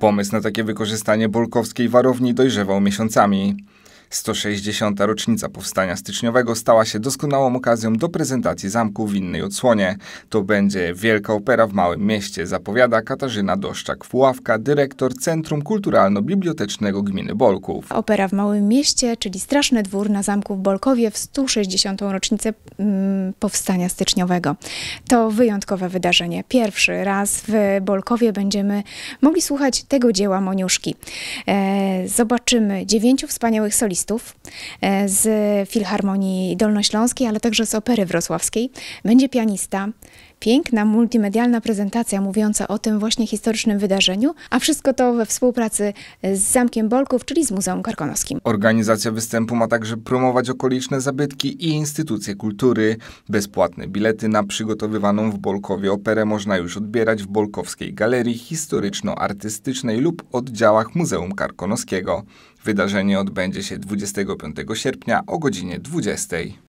Pomysł na takie wykorzystanie bolkowskiej warowni dojrzewał miesiącami. 160. rocznica Powstania Styczniowego stała się doskonałą okazją do prezentacji zamku w innej odsłonie. To będzie wielka opera w małym mieście, zapowiada Katarzyna Doszczak-Fuławka, dyrektor Centrum Kulturalno-Bibliotecznego Gminy Bolków. Opera w małym mieście, czyli Straszny Dwór na Zamku w Bolkowie w 160. rocznicę mm, Powstania Styczniowego. To wyjątkowe wydarzenie. Pierwszy raz w Bolkowie będziemy mogli słuchać tego dzieła Moniuszki. E, zobaczymy dziewięciu wspaniałych solistów, solistów e, z Filharmonii Dolnośląskiej, ale także z Opery Wrocławskiej. Będzie pianista, piękna multimedialna prezentacja mówiąca o tym właśnie historycznym wydarzeniu, a wszystko to we współpracy z Zamkiem Bolków, czyli z Muzeum Karkonoskim. Organizacja występu ma także promować okoliczne zabytki i instytucje kultury. Bezpłatne bilety na przygotowywaną w Bolkowie operę można już odbierać w Bolkowskiej Galerii Historyczno-Artystycznej lub oddziałach Muzeum Karkonoskiego. Wydarzenie odbędzie się 25 sierpnia o godzinie 20.